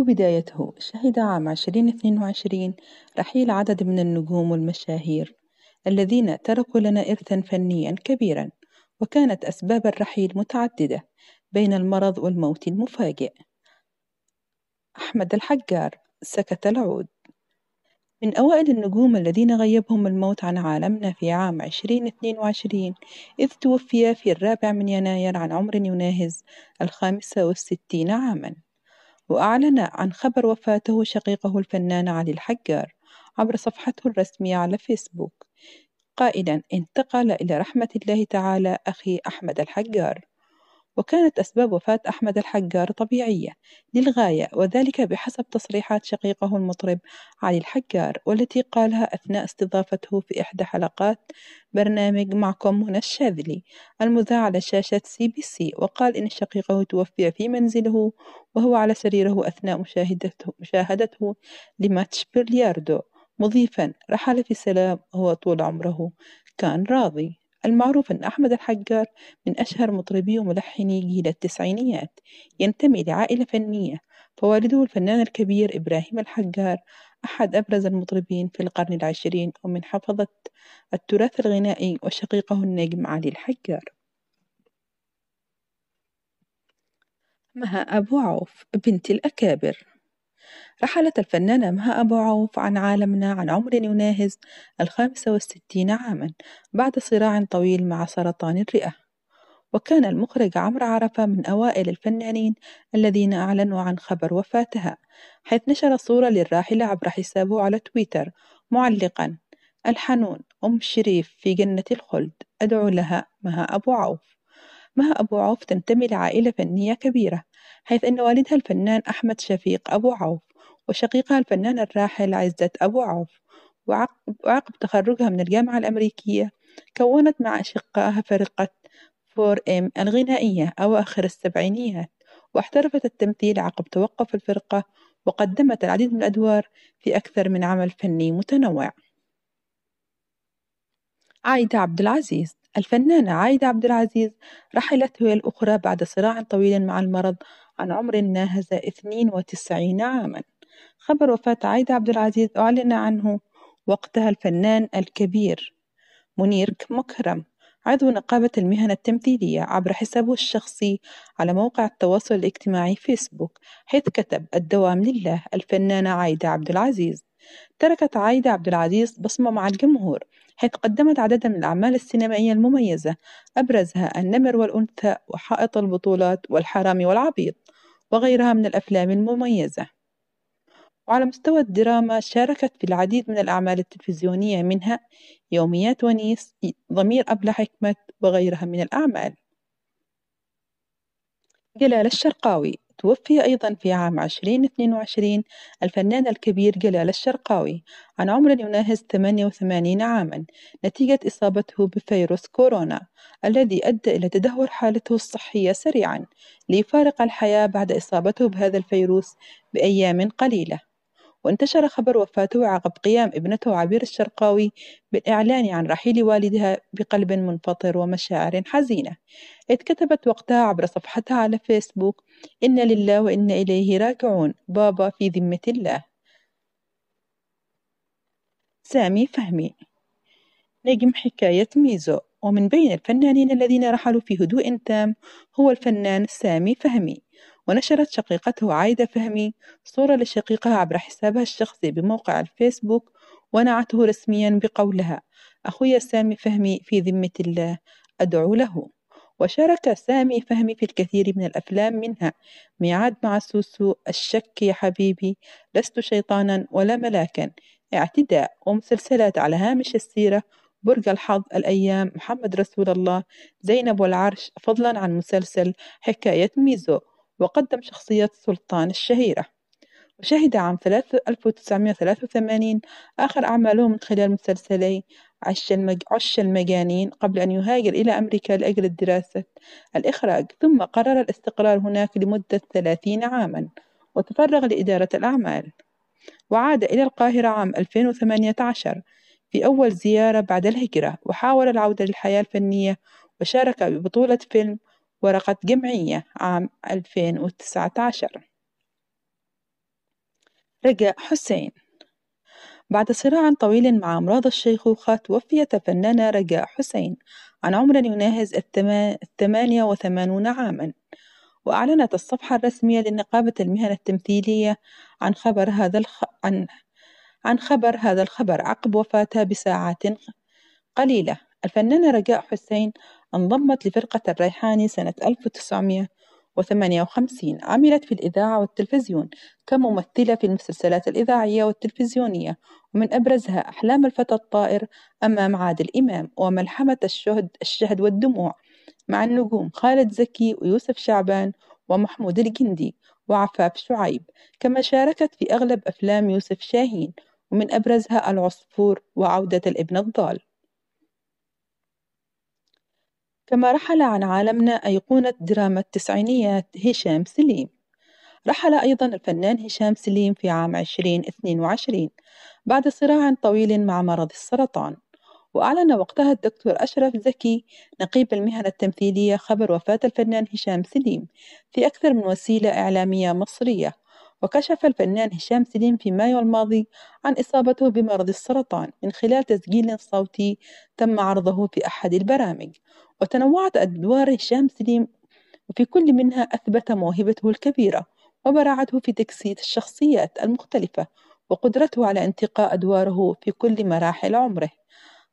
منذ بدايته، شهد عام 2022 رحيل عدد من النجوم والمشاهير الذين تركوا لنا إرثًا فنيًا كبيرًا، وكانت أسباب الرحيل متعددة بين المرض والموت المفاجئ. أحمد الحجار سكت العود من أوائل النجوم الذين غيبهم الموت عن عالمنا في عام 2022 إذ توفي في الرابع من يناير عن عمر يناهز الخامسة والستين عامًا وأعلن عن خبر وفاته شقيقه الفنان علي الحجار عبر صفحته الرسمية على فيسبوك قائلا انتقل إلى رحمة الله تعالى أخي أحمد الحجار وكانت أسباب وفاة أحمد الحجار طبيعية للغاية وذلك بحسب تصريحات شقيقه المطرب علي الحجار والتي قالها أثناء استضافته في إحدى حلقات برنامج معكم منى الشاذلي المذاع على شاشة سي بي سي وقال إن شقيقه توفي في منزله وهو على سريره أثناء مشاهدته, مشاهدته لماتش بلياردو مضيفا رحل في سلام هو طول عمره كان راضي المعروف أن أحمد الحجار من أشهر مطربي وملحني جيل التسعينيات ينتمي لعائلة فنية فوالده الفنان الكبير إبراهيم الحجار أحد أبرز المطربين في القرن العشرين ومن حفظة التراث الغنائي وشقيقه النجم علي الحجار مها أبو عوف بنت الأكابر رحلت الفنانة مها أبو عوف عن عالمنا عن عمر يناهز الخامسة والستين عاما بعد صراع طويل مع سرطان الرئة وكان المخرج عمرو عرفة من أوائل الفنانين الذين أعلنوا عن خبر وفاتها حيث نشر صورة للراحلة عبر حسابه على تويتر معلقا الحنون أم شريف في جنة الخلد أدعو لها مها أبو عوف مها أبو عوف تنتمي لعائلة فنية كبيرة حيث أن والدها الفنان أحمد شفيق أبو عوف وشقيقها الفنان الراحل عزت أبو عوف وعقب تخرجها من الجامعة الأمريكية كونت مع أشقائها فرقة 4M الغنائية أواخر السبعينيات واحترفت التمثيل عقب توقف الفرقة وقدمت العديد من الأدوار في أكثر من عمل فني متنوع عايدة عبد العزيز الفنانة عايدة عبد العزيز رحلت هي الأخرى بعد صراع طويل مع المرض عن عمر ناهز 92 عاماً خبر وفاة عايدة عبد العزيز أعلن عنه وقتها الفنان الكبير منير مكرم عضو نقابة المهن التمثيلية عبر حسابه الشخصي على موقع التواصل الاجتماعي فيسبوك حيث كتب الدوام لله الفنانة عايدة عبد العزيز تركت عايدة عبد العزيز بصمة مع الجمهور حيث قدمت عددا من الأعمال السينمائية المميزة أبرزها النمر والأنثى وحائط البطولات والحرام والعبيط وغيرها من الأفلام المميزة وعلى مستوى الدراما شاركت في العديد من الأعمال التلفزيونية منها يوميات ونيس ضمير أبلة حكمة وغيرها من الأعمال جلال الشرقاوي توفي أيضا في عام 2022 الفنان الكبير جلال الشرقاوي عن عمر يناهز 88 عاما نتيجة إصابته بفيروس كورونا الذي أدى إلى تدهور حالته الصحية سريعا ليفارق الحياة بعد إصابته بهذا الفيروس بأيام قليلة وانتشر خبر وفاته عقب قيام ابنته عبير الشرقاوي بالإعلان عن رحيل والدها بقلب منفطر ومشاعر حزينة إذ كتبت وقتها عبر صفحتها على فيسبوك إن لله وإنا إليه راكعون بابا في ذمة الله سامي فهمي نجم حكاية ميزو ومن بين الفنانين الذين رحلوا في هدوء تام هو الفنان سامي فهمي ونشرت شقيقته عايدة فهمي صورة لشقيقها عبر حسابها الشخصي بموقع الفيسبوك ونعته رسميا بقولها أخويا سامي فهمي في ذمة الله أدعو له وشارك سامي فهمي في الكثير من الأفلام منها ميعاد مع سوسو الشك يا حبيبي لست شيطانا ولا ملاكا اعتداء ومسلسلات على هامش السيرة برج الحظ الأيام محمد رسول الله زينب والعرش فضلا عن مسلسل حكاية ميزو وقدم شخصية سلطان الشهيرة وشهد عام 1983 آخر أعماله من خلال مسلسلي عش, المج... عش المجانين قبل أن يهاجر إلى أمريكا لأجل الدراسة الإخراج ثم قرر الاستقرار هناك لمدة 30 عاما وتفرغ لإدارة الأعمال وعاد إلى القاهرة عام 2018 في أول زيارة بعد الهجرة وحاول العودة للحياة الفنية وشارك ببطولة فيلم ورقة جمعية عام 2019 رجاء حسين بعد صراع طويل مع أمراض الشيخوخة توفيت الفنانة رجاء حسين عن عمر يناهز الثمانية وثمانون عاما وأعلنت الصفحة الرسمية لنقابة المهن التمثيلية عن خبر هذا الخ... عن... عن خبر هذا الخبر عقب وفاتها بساعات قليلة الفنانة رجاء حسين انضمت لفرقة الريحاني سنة 1958 عملت في الإذاعة والتلفزيون كممثلة في المسلسلات الإذاعية والتلفزيونية ومن أبرزها أحلام الفتى الطائر أمام عادل إمام وملحمة الشهد, الشهد والدموع مع النجوم خالد زكي ويوسف شعبان ومحمود الجندي وعفاف شعيب كما شاركت في أغلب أفلام يوسف شاهين ومن أبرزها العصفور وعودة الابن الضال كما رحل عن عالمنا أيقونة دراما التسعينيات هشام سليم رحل أيضا الفنان هشام سليم في عام 2022 بعد صراع طويل مع مرض السرطان وأعلن وقتها الدكتور أشرف زكي نقيب المهنة التمثيلية خبر وفاة الفنان هشام سليم في أكثر من وسيلة إعلامية مصرية وكشف الفنان هشام سليم في مايو الماضي عن إصابته بمرض السرطان من خلال تسجيل صوتي تم عرضه في أحد البرامج وتنوعت أدوار هشام سليم وفي كل منها أثبت موهبته الكبيرة وبراعته في تجسيد الشخصيات المختلفة وقدرته على انتقاء أدواره في كل مراحل عمره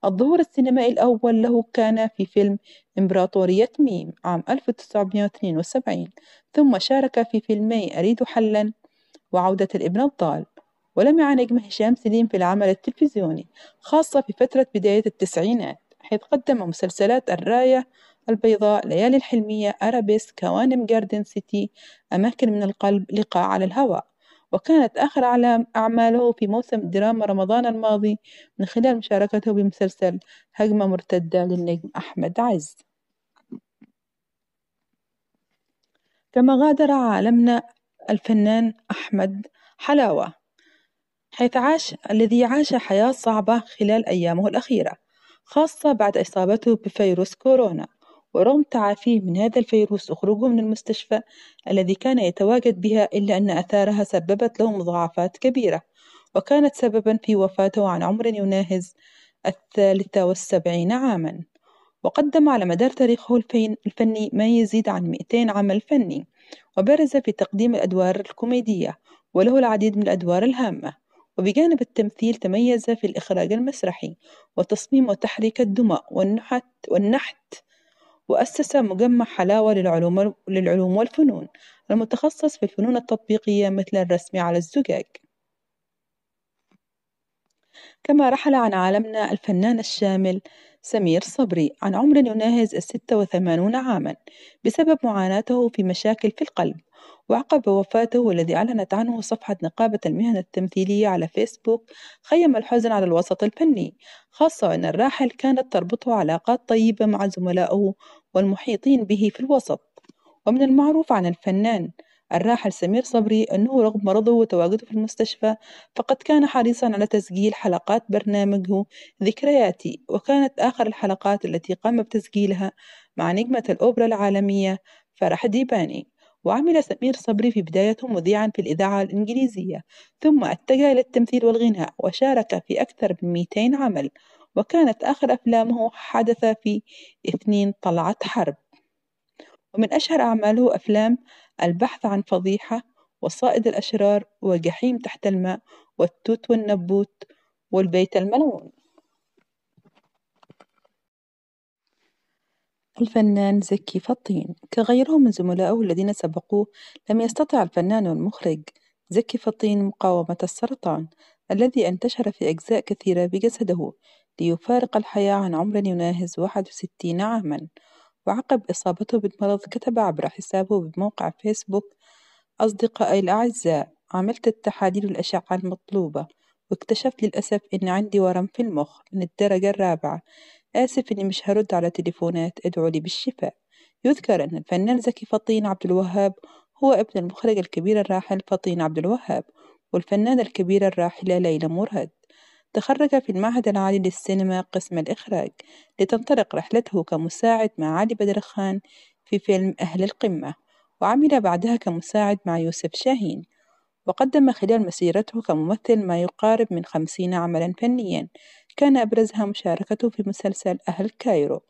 الظهور السينمائي الأول له كان في فيلم إمبراطورية ميم عام 1972 ثم شارك في فيلمي أريد حلا وعودة الابن الضال ولمع نجم هشام سليم في العمل التلفزيوني خاصة في فترة بداية التسعينات حيث قدم مسلسلات الراية البيضاء ليالي الحلمية أرابيس كوانم جاردن سيتي أماكن من القلب لقاء على الهواء وكانت آخر أعماله في موسم دراما رمضان الماضي من خلال مشاركته بمسلسل هجمة مرتدة للنجم أحمد عز كما غادر عالمنا الفنان أحمد حلاوة حيث عاش الذي عاش حياة صعبة خلال أيامه الأخيرة خاصة بعد إصابته بفيروس كورونا ورغم تعافيه من هذا الفيروس وخروجه من المستشفى الذي كان يتواجد بها إلا أن آثارها سببت له مضاعفات كبيرة وكانت سببا في وفاته عن عمر يناهز الثالثة والسبعين عاما وقدم على مدار تاريخه الفني ما يزيد عن 200 عمل فني وبرز في تقديم الأدوار الكوميدية وله العديد من الأدوار الهامة وبجانب التمثيل تميز في الإخراج المسرحي وتصميم وتحريك الدمى والنحت, والنحت وأسس مجمع حلاوة للعلوم, للعلوم والفنون المتخصص في الفنون التطبيقية مثل الرسم على الزجاج كما رحل عن عالمنا الفنان الشامل سمير صبري عن عمر يناهز الستة وثمانون عاما بسبب معاناته في مشاكل في القلب وعقب وفاته الذي أعلنت عنه صفحة نقابة المهن التمثيلية على فيسبوك خيم الحزن على الوسط الفني خاصة أن الراحل كانت تربطه علاقات طيبة مع زملائه والمحيطين به في الوسط ومن المعروف عن الفنان الراحل سمير صبري أنه رغم مرضه وتواجده في المستشفى فقد كان حريصا على تسجيل حلقات برنامجه ذكرياتي وكانت آخر الحلقات التي قام بتسجيلها مع نجمة الأوبرا العالمية فرح ديباني وعمل سمير صبري في بدايته مذيعا في الإذاعة الإنجليزية ثم اتجه إلى التمثيل والغناء وشارك في أكثر من 200 عمل وكانت آخر أفلامه حدث في اثنين طلعت حرب ومن أشهر أعماله أفلام البحث عن فضيحة وصائد الأشرار وجحيم تحت الماء والتوت والنبوت والبيت الملعون الفنان زكي فطين كغيره من زملائه الذين سبقوه لم يستطع الفنان والمخرج زكي فطين مقاومة السرطان الذي انتشر في أجزاء كثيرة بجسده ليفارق الحياة عن عمر يناهز 61 عاما وعقب إصابته بالمرض كتب عبر حسابه بموقع فيسبوك أصدقائي الأعزاء عملت التحاليل والأشعة المطلوبة واكتشفت للأسف إن عندي ورم في المخ من الدرجة الرابعة آسف إني مش هرد على تليفونات أدعو لي بالشفاء يذكر أن الفنان زكي فطين عبد الوهاب هو ابن المخرج الكبير الراحل فطين عبد الوهاب والفنانة الكبيرة الراحلة ليلى مراد تخرج في المعهد العالي للسينما قسم الإخراج لتنطلق رحلته كمساعد مع علي بدر خان في فيلم أهل القمة وعمل بعدها كمساعد مع يوسف شاهين وقدم خلال مسيرته كممثل ما يقارب من خمسين عملا فنيا كان أبرزها مشاركته في مسلسل أهل كايرو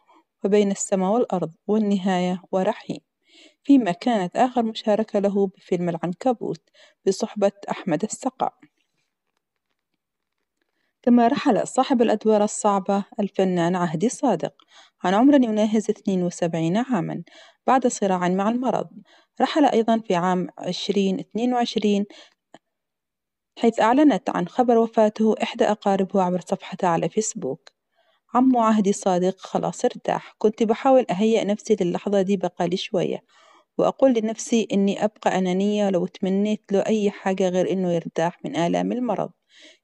وبين السماء والأرض والنهاية ورحيم فيما كانت آخر مشاركة له بفيلم العنكبوت بصحبة أحمد السقا كما رحل صاحب الأدوار الصعبة الفنان عهدي صادق عن عمر يناهز 72 عامًا بعد صراع مع المرض. رحل أيضًا في عام 2022 حيث أعلنت عن خبر وفاته إحدى أقاربه عبر صفحته على فيسبوك. عمو عهدي صادق خلاص ارتاح كنت بحاول أهيئ نفسي للحظة دي بقالي شوية وأقول لنفسي إني أبقى أنانية لو تمنيت له أي حاجة غير إنه يرتاح من آلام المرض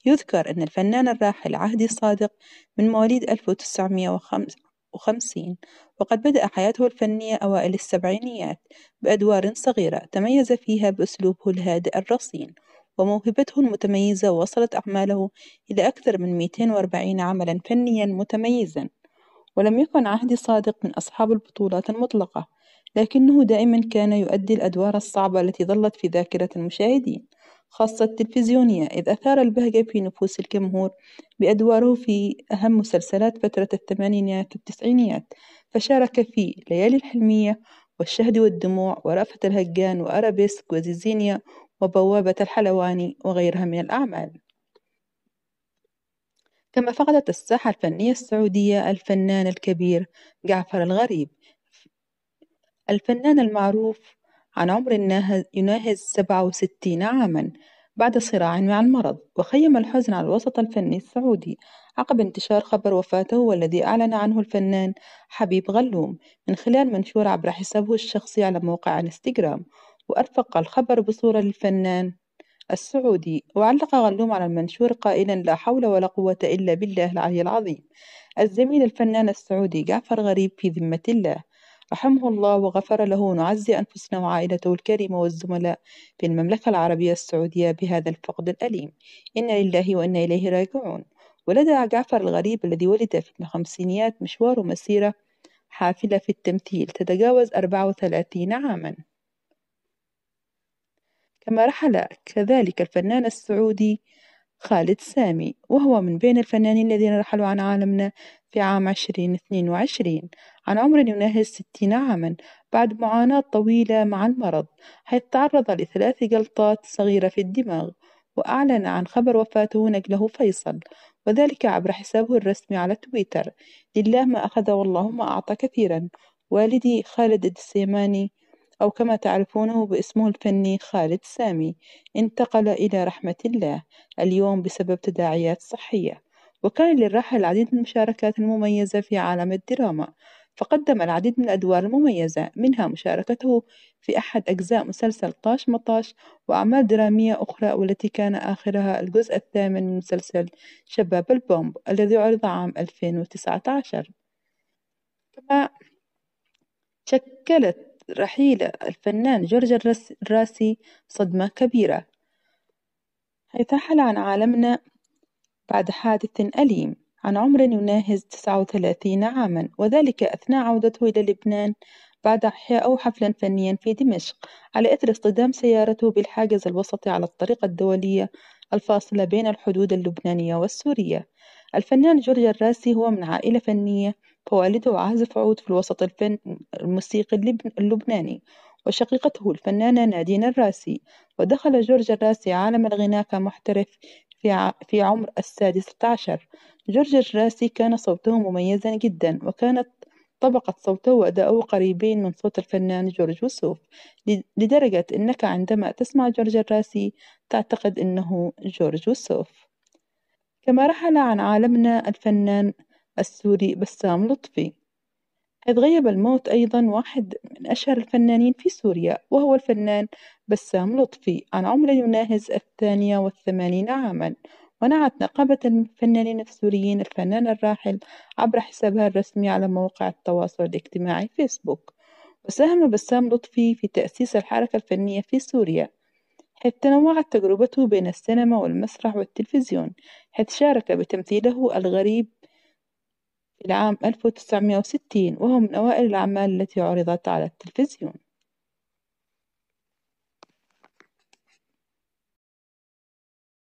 يذكر أن الفنان الراحل عهدي صادق من مواليد 1950 وقد بدأ حياته الفنية أوائل السبعينيات بأدوار صغيرة تميز فيها بأسلوبه الهادئ الرصين وموهبته المتميزة وصلت أعماله إلى أكثر من 240 عملا فنيا متميزا ولم يكن عهدي صادق من أصحاب البطولات المطلقة لكنه دائما كان يؤدي الأدوار الصعبة التي ظلت في ذاكرة المشاهدين خاصة التلفزيونية إذ أثار البهجة في نفوس الجمهور بأدواره في أهم مسلسلات فترة الثمانينيات والتسعينيات فشارك في ليالي الحلمية والشهد والدموع ورأفة الهجان وأرابيسك وزيزينيا وبوابة الحلواني وغيرها من الأعمال كما فقدت الساحة الفنية السعودية الفنان الكبير جعفر الغريب الفنان المعروف عن عمر يناهز 67 عامًا بعد صراع مع المرض، وخيم الحزن على الوسط الفني السعودي عقب انتشار خبر وفاته والذي أعلن عنه الفنان حبيب غلوم من خلال منشور عبر حسابه الشخصي على موقع انستغرام وأرفق الخبر بصورة للفنان السعودي وعلق غلوم على المنشور قائلا لا حول ولا قوة إلا بالله العلي العظيم الزميل الفنان السعودي جعفر غريب في ذمة الله رحمه الله وغفر له نعزي أنفسنا وعائلته الكريمة والزملاء في المملكة العربية السعودية بهذا الفقد الأليم إنا لله وإنا إليه راجعون ولدى جعفر الغريب الذي ولد في الخمسينيات مشوار ومسيرة حافلة في التمثيل تتجاوز 34 عامًا كما رحل كذلك الفنان السعودي خالد سامي وهو من بين الفنانين الذين رحلوا عن عالمنا في عام 2022 عن عمر يناهز ستين عاما بعد معاناة طويلة مع المرض حيث تعرض لثلاث جلطات صغيرة في الدماغ وأعلن عن خبر وفاته نجله فيصل وذلك عبر حسابه الرسمي على تويتر لله ما أخذ والله ما أعطى كثيرا والدي خالد السيماني أو كما تعرفونه باسمه الفني خالد سامي انتقل إلى رحمة الله اليوم بسبب تداعيات صحية وكان للراحل العديد من المشاركات المميزة في عالم الدراما فقدم العديد من الأدوار المميزة منها مشاركته في أحد أجزاء مسلسل طاش مطاش وأعمال درامية أخرى والتي كان آخرها الجزء الثامن من مسلسل شباب البومب الذي عرض عام 2019 كما شكلت رحيل الفنان جورج الراسي صدمة كبيرة حيث حل عن عالمنا بعد حادث أليم عن عمر يناهز 39 عامًا، وذلك أثناء عودته إلى لبنان بعد إحياءه حفلًا فنيًا في دمشق، على إثر اصطدام سيارته بالحاجز الوسطي على الطريقة الدولية الفاصلة بين الحدود اللبنانية والسورية. الفنان جورج الراسي هو من عائلة فنية، فوالده عازف عود في الوسط الفن الموسيقي اللبناني، وشقيقته الفنانة نادين الراسي. ودخل جورج الراسي عالم الغناء كمحترف في, عمر السادس عشر جورج الراسي كان صوته مميزا جدا وكانت طبقة صوته وأداؤه قريبين من صوت الفنان جورج وسوف لدرجة أنك عندما تسمع جورج الراسي تعتقد أنه جورج وسوف كما رحل عن عالمنا الفنان السوري بسام لطفي حيث غيب الموت أيضا واحد من أشهر الفنانين في سوريا وهو الفنان بسام لطفي عن عمر يناهز الثانية والثمانين عامًا ونعت نقابة الفنانين السوريين الفنان الراحل عبر حسابها الرسمي على مواقع التواصل الاجتماعي فيسبوك وساهم بسام لطفي في تأسيس الحركة الفنية في سوريا حيث تنوعت تجربته بين السينما والمسرح والتلفزيون حيث شارك بتمثيله الغريب في العام 1960 وهو من أوائل الأعمال التي عرضت على التلفزيون